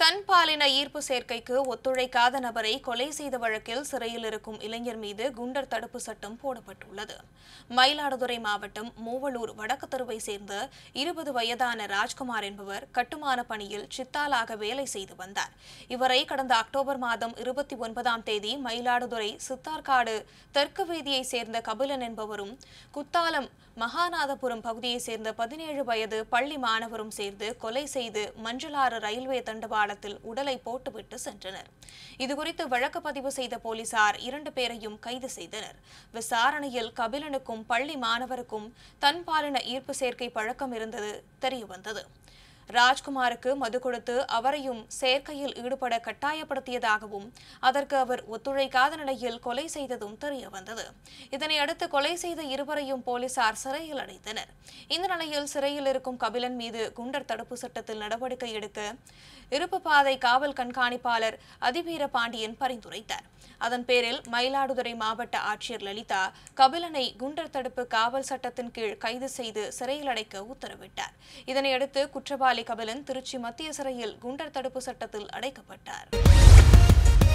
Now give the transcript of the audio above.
தன்பாலின ஈர்ப்பு சேர்க்கைக்கு ஒத்துழைக்காத நபரை கொலை செய்த வழக்கில் சிறையில் இருக்கும் இளைஞர் மீது குண்டர் தடுப்பு சட்டம் போடப்பட்டுள்ளது மயிலாடுதுறை மாவட்டம் மூவலூர் வடக்கு தெருவை சேர்ந்த இருபது வயதான ராஜ்குமார் என்பவர் கட்டுமான பணியில் சித்தாலாக வேலை செய்து வந்தார் இவரை கடந்த அக்டோபர் மாதம் இருபத்தி ஒன்பதாம் தேதி மயிலாடுதுறை சித்தார்காடு தெற்கு வீதியை சேர்ந்த கபிலன் என்பவரும் குத்தாலம் மகாநாதபுரம் பகுதியை சேர்ந்த பதினேழு வயது பள்ளி மாணவரும் சேர்ந்து கொலை செய்து மஞ்சளாறு ரயில்வே தண்டவாள காலத்தில் உடலை போட்டுவிட்டு சென்றனர் இதுகுறித்து வழக்கு பதிவு செய்த போலீசார் இரண்டு பேரையும் கைது செய்தனர் விசாரணையில் கபிலனுக்கும் பள்ளி மாணவருக்கும் தன்பாலின ஈர்ப்பு சேர்க்கை பழக்கம் இருந்தது தெரியவந்தது ராஜ்குமாருக்கு மது கொடுத்து அவரையும் சேர்க்கையில் ஈடுபட கட்டாயப்படுத்தியதாகவும் அதற்கு அவர் ஒத்துழைக்காத நிலையில் கொலை செய்ததும் தெரியவந்தது இதனையடுத்து கொலை செய்த இருவரையும் போலீசார் சிறையில் அடைத்தனர் இந்த நிலையில் சிறையில் இருக்கும் கபிலன் மீது குண்டர் தடுப்பு சட்டத்தில் நடவடிக்கை எடுக்க இருப்பு பாதை காவல் கண்காணிப்பாளர் அதிவீர பாண்டியன் பரிந்துரைத்தார் அதன் பேரில் மயிலாடுதுறை மாவட்ட ஆட்சியர் லலிதா கபிலனை குண்டர் தடுப்பு காவல் சட்டத்தின் கீழ் கைது செய்து சிறையில் அடைக்க உத்தரவிட்டார் இதனையடுத்து குற்றவாளி கபிலன் திருச்சி மத்திய சிறையில் குண்டர் தடுப்பு சட்டத்தில் அடைக்கப்பட்டார்